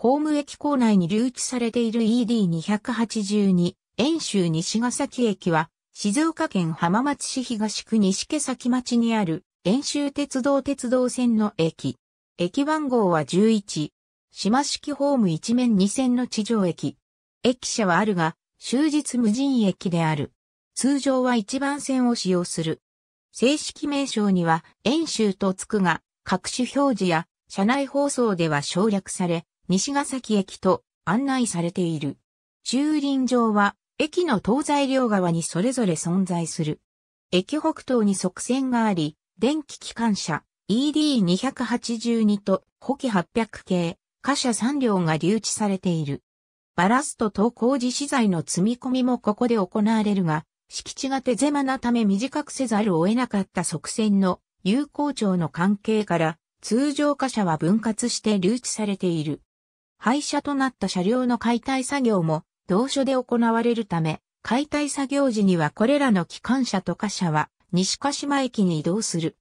ホーム駅構内に留置されている ED282、遠州西ヶ崎駅は、静岡県浜松市東区西毛崎町にある、遠州鉄道鉄道線の駅。駅番号は11。島式ホーム一面2線の地上駅。駅舎はあるが、終日無人駅である。通常は1番線を使用する。正式名称には、遠州とつくが、各種表示や、車内放送では省略され、西ヶ崎駅と案内されている。駐輪場は駅の東西両側にそれぞれ存在する。駅北東に側線があり、電気機関車 ED282 と補機800系、貨車3両が留置されている。バラストと工事資材の積み込みもここで行われるが、敷地が手狭なため短くせざるを得なかった側線の有効庁の関係から、通常貨車は分割して留置されている。廃車となった車両の解体作業も同所で行われるため、解体作業時にはこれらの機関車と貨車は西鹿島駅に移動する。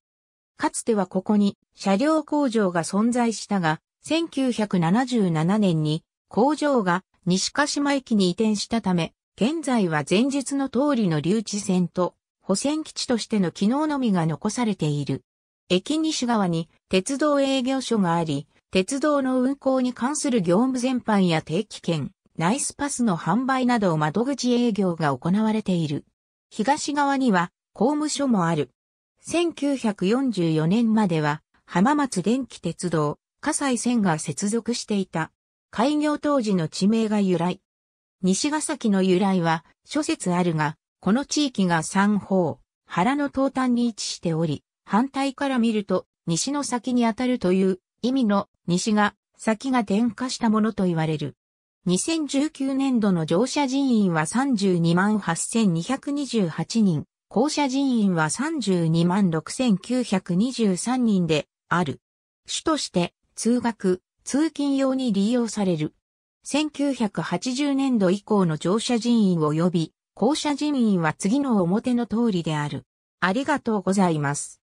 かつてはここに車両工場が存在したが、1977年に工場が西鹿島駅に移転したため、現在は前日の通りの留置線と保線基地としての機能のみが残されている。駅西側に鉄道営業所があり、鉄道の運行に関する業務全般や定期券、ナイスパスの販売など窓口営業が行われている。東側には公務所もある。1944年までは浜松電気鉄道、葛西線が接続していた。開業当時の地名が由来。西ヶ崎の由来は諸説あるが、この地域が三方、原の東端に位置しており、反対から見ると西の先にあたるという意味の西が先が点火したものと言われる。2019年度の乗車人員は32万8228人、降車人員は32万6923人である。主として通学、通勤用に利用される。1980年度以降の乗車人員及び降車人員は次の表の通りである。ありがとうございます。